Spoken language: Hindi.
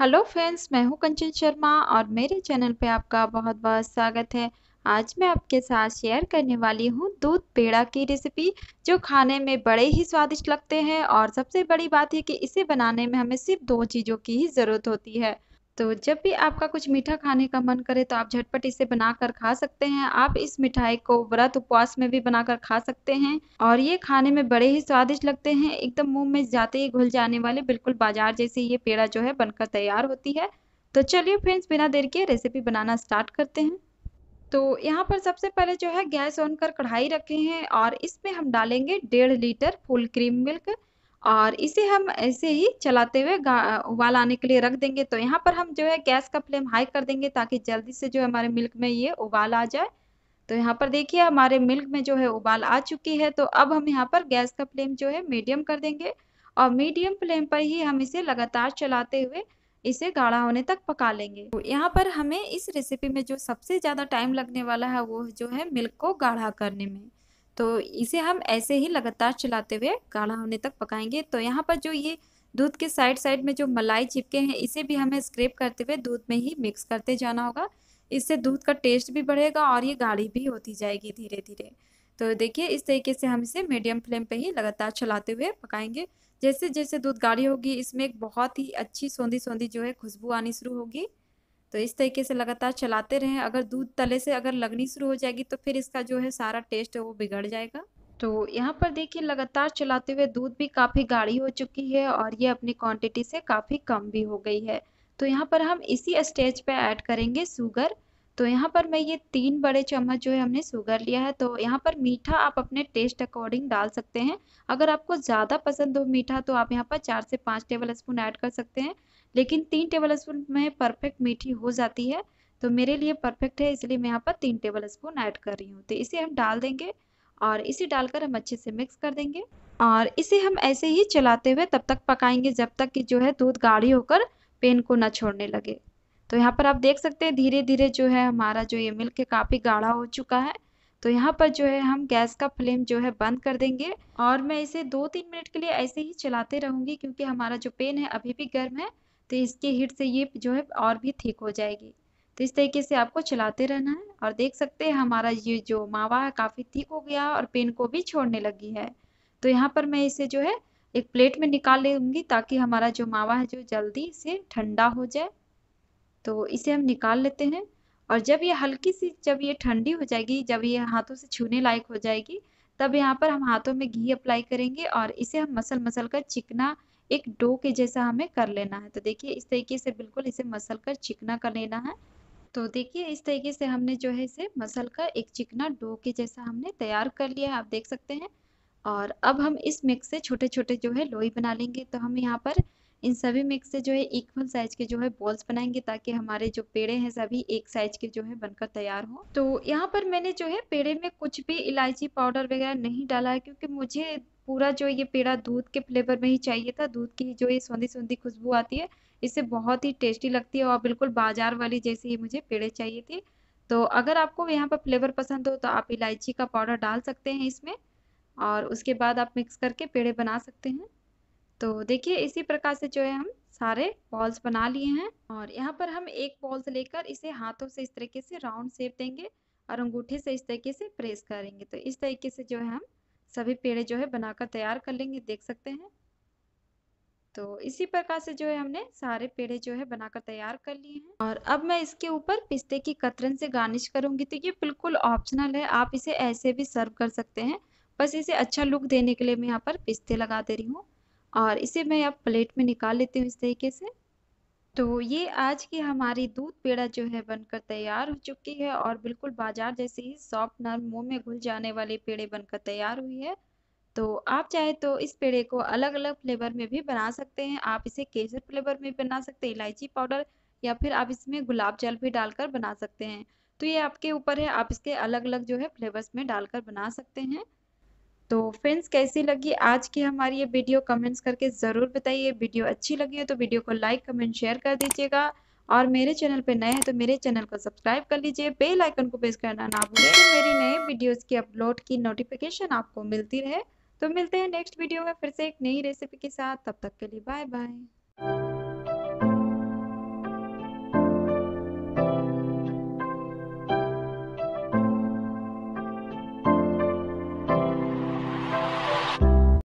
हेलो फ्रेंड्स मैं हूं कंचन शर्मा और मेरे चैनल पे आपका बहुत बहुत स्वागत है आज मैं आपके साथ शेयर करने वाली हूं दूध पेड़ा की रेसिपी जो खाने में बड़े ही स्वादिष्ट लगते हैं और सबसे बड़ी बात है कि इसे बनाने में हमें सिर्फ दो चीज़ों की ही ज़रूरत होती है तो जब भी आपका कुछ मीठा खाने का मन करे तो आप झटपट इसे बनाकर खा सकते हैं आप इस मिठाई को व्रत उपवास में भी बनाकर खा सकते हैं और ये खाने में बड़े ही स्वादिष्ट लगते हैं एकदम मुंह में जाते ही घुल जाने वाले बिल्कुल बाजार जैसे ये पेड़ा जो है बनकर तैयार होती है तो चलिए फ्रेंड्स बिना देर के रेसिपी बनाना स्टार्ट करते हैं तो यहाँ पर सबसे पहले जो है गैस ऑन कर कढ़ाई रखे हैं और इसमें हम डालेंगे डेढ़ लीटर फुल क्रीम मिल्क और इसे हम ऐसे ही चलाते हुए उबाल आने के लिए रख देंगे तो यहाँ पर हम जो है गैस का फ्लेम हाई कर देंगे ताकि जल्दी से जो हमारे मिल्क में ये उबाल आ जाए तो यहाँ पर देखिए हमारे मिल्क में जो है उबाल आ चुकी है तो अब हम यहाँ पर गैस का फ्लेम जो है मीडियम कर देंगे और मीडियम फ्लेम पर ही हम इसे लगातार चलाते हुए इसे गाढ़ा होने तक पका लेंगे तो यहाँ पर हमें इस रेसिपी में जो सबसे ज़्यादा टाइम लगने वाला है वो जो है मिल्क को गाढ़ा करने में तो इसे हम ऐसे ही लगातार चलाते हुए गाढ़ा होने तक पकाएंगे तो यहाँ पर जो ये दूध के साइड साइड में जो मलाई चिपके हैं इसे भी हमें स्क्रेप करते हुए दूध में ही मिक्स करते जाना होगा इससे दूध का टेस्ट भी बढ़ेगा और ये गाढ़ी भी होती जाएगी धीरे धीरे तो देखिए इस तरीके से हम इसे मीडियम फ्लेम पे ही लगातार चलाते हुए पकाएंगे जैसे जैसे दूध गाढ़ी होगी इसमें एक बहुत ही अच्छी सौंधी सौंधी जो है खुशबू आनी शुरू होगी तो इस तरीके से लगातार चलाते रहें अगर दूध तले से अगर लगनी शुरू हो जाएगी तो फिर इसका जो है सारा टेस्ट है वो बिगड़ जाएगा तो यहाँ पर देखिए लगातार चलाते हुए दूध भी काफ़ी गाढ़ी हो चुकी है और ये अपनी क्वांटिटी से काफ़ी कम भी हो गई है तो यहाँ पर हम इसी स्टेज पे ऐड करेंगे शुगर तो यहाँ पर मैं ये तीन बड़े चम्मच जो है हमने शुगर लिया है तो यहाँ पर मीठा आप अपने टेस्ट अकॉर्डिंग डाल सकते हैं अगर आपको ज़्यादा पसंद हो मीठा तो आप यहाँ पर चार से पाँच टेबल स्पून ऐड कर सकते हैं लेकिन तीन टेबल स्पून में परफेक्ट मीठी हो जाती है तो मेरे लिए परफेक्ट है इसलिए मैं यहाँ पर तीन टेबल स्पून ऐड कर रही हूँ तो इसे हम डाल देंगे और इसे डालकर हम अच्छे से मिक्स कर देंगे और इसे हम ऐसे ही चलाते हुए तब तक पकाएंगे जब तक कि जो है दूध गाढ़ी होकर पेन को ना छोड़ने लगे तो यहाँ पर आप देख सकते हैं धीरे धीरे जो है हमारा जो ये मिल्क काफ़ी गाढ़ा हो चुका है तो यहाँ पर जो है हम गैस का फ्लेम जो है बंद कर देंगे और मैं इसे दो तीन मिनट के लिए ऐसे ही चलाते रहूँगी क्योंकि हमारा जो पेन है अभी भी गर्म है तो इसके हीट से ये जो है और भी ठीक हो जाएगी तो इस तरीके से आपको चलाते रहना है और देख सकते हैं हमारा ये जो मावा है काफ़ी ठीक हो गया और पेन को भी छोड़ने लगी है तो यहाँ पर मैं इसे जो है एक प्लेट में निकाल लूँगी ताकि हमारा जो मावा है जो जल्दी से ठंडा हो जाए तो इसे हम निकाल लेते हैं और जब ये हल्की सी जब ये ठंडी हो जाएगी जब ये हाथों से छूने लायक हो जाएगी तब यहाँ पर हम हाथों में घी अप्लाई करेंगे और इसे हम मसल मसल कर चिकना एक डो के जैसा हमें कर लेना है तो देखिए इस तरीके से बिल्कुल इसे मसल कर चिकना कर लेना है तो देखिए इस तरीके से हमने जो है इसे मसल कर एक चिकना डो के जैसा हमने तैयार कर लिया है आप देख सकते हैं और अब हम इस मिक्स से छोटे छोटे जो है लोई बना लेंगे तो हम यहाँ पर इन सभी मिक्स से जो है इक्वल साइज के जो है बॉल्स बनाएंगे ताकि हमारे जो पेड़े हैं सभी एक साइज के जो है बनकर तैयार हो तो यहाँ पर मैंने जो है पेड़े में कुछ भी इलायची पाउडर वगैरह नहीं डाला है क्योंकि मुझे पूरा जो ये पेड़ा दूध के फ्लेवर में ही चाहिए था दूध की जो ये सौंधी सौंधी खुशबू आती है इससे बहुत ही टेस्टी लगती है और बिल्कुल बाजार वाली जैसे ही मुझे पेड़े चाहिए थे तो अगर आपको यहाँ पर फ्लेवर पसंद हो तो आप इलायची का पाउडर डाल सकते हैं इसमें और उसके बाद आप मिक्स करके पेड़े बना सकते हैं तो देखिए इसी प्रकार से जो है हम सारे बॉल्स बना लिए हैं और यहाँ पर हम एक बॉल्स लेकर इसे हाथों से इस तरीके से राउंड शेप देंगे और अंगूठे से इस तरीके से प्रेस करेंगे तो इस तरीके से जो है हम सभी पेड़े जो है बनाकर तैयार कर लेंगे देख सकते हैं तो इसी प्रकार से जो है हमने सारे पेड़े जो है बनाकर तैयार कर लिए हैं और अब मैं इसके ऊपर पिस्ते की कतरन से गार्निश करूंगी तो ये बिल्कुल ऑप्शनल है आप इसे ऐसे भी सर्व कर सकते हैं बस इसे अच्छा लुक देने के लिए मैं यहाँ पर पिस्ते लगा दे रही हूँ और इसे मैं अब प्लेट में निकाल लेती हूँ इस तरीके से तो ये आज की हमारी दूध पेड़ा जो है बनकर तैयार हो चुकी है और बिल्कुल बाजार जैसे ही सॉफ्ट नर्म मुँह में घुल जाने वाले पेड़े बनकर तैयार हुई है तो आप चाहे तो इस पेड़े को अलग अलग फ्लेवर में भी बना सकते हैं आप इसे केसर फ्लेवर में बना सकते हैं इलायची पाउडर या फिर आप इसमें गुलाब जल भी डालकर बना सकते हैं तो ये आपके ऊपर है आप इसके अलग अलग जो है फ्लेवर्स में डालकर बना सकते हैं तो फ्रेंड्स कैसी लगी आज की हमारी ये वीडियो कमेंट्स करके ज़रूर बताइए वीडियो अच्छी लगी है तो वीडियो को लाइक कमेंट शेयर कर दीजिएगा और मेरे चैनल पर नए हैं तो मेरे चैनल को सब्सक्राइब कर लीजिए बेल आइकन को प्रेस करना ना भूलें तो मेरी नए वीडियोस की अपलोड की नोटिफिकेशन आपको मिलती रहे तो मिलते हैं नेक्स्ट वीडियो में फिर से एक नई रेसिपी के साथ तब तक के लिए बाय बाय